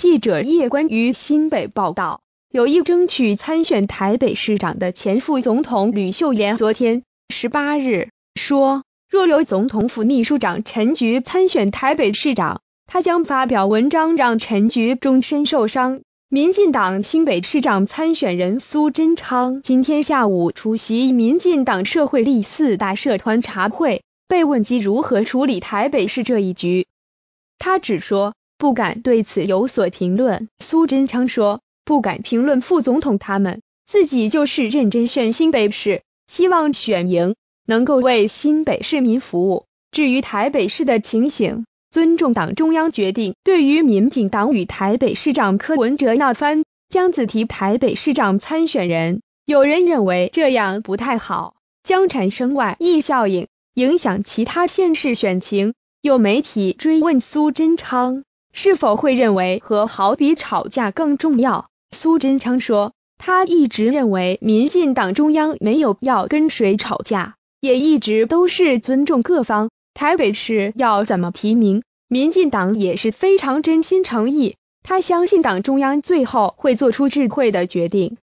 记者叶关于新北报道，有意争取参选台北市长的前副总统吕秀莲昨天十八日说，若由总统府秘书长陈菊参选台北市长，他将发表文章让陈菊终身受伤。民进党新北市长参选人苏贞昌今天下午出席民进党社会力四大社团茶会，被问及如何处理台北市这一局，他只说。不敢对此有所评论，苏贞昌说：“不敢评论副总统，他们自己就是认真选新北市，希望选赢，能够为新北市民服务。至于台北市的情形，尊重党中央决定。对于民进党与台北市长柯文哲闹翻，将自提台北市长参选人，有人认为这样不太好，将产生外溢效应，影响其他县市选情。有媒体追问苏贞昌。”是否会认为和好比吵架更重要？苏贞昌说，他一直认为民进党中央没有必要跟谁吵架，也一直都是尊重各方。台北市要怎么提名，民进党也是非常真心诚意。他相信党中央最后会做出智慧的决定。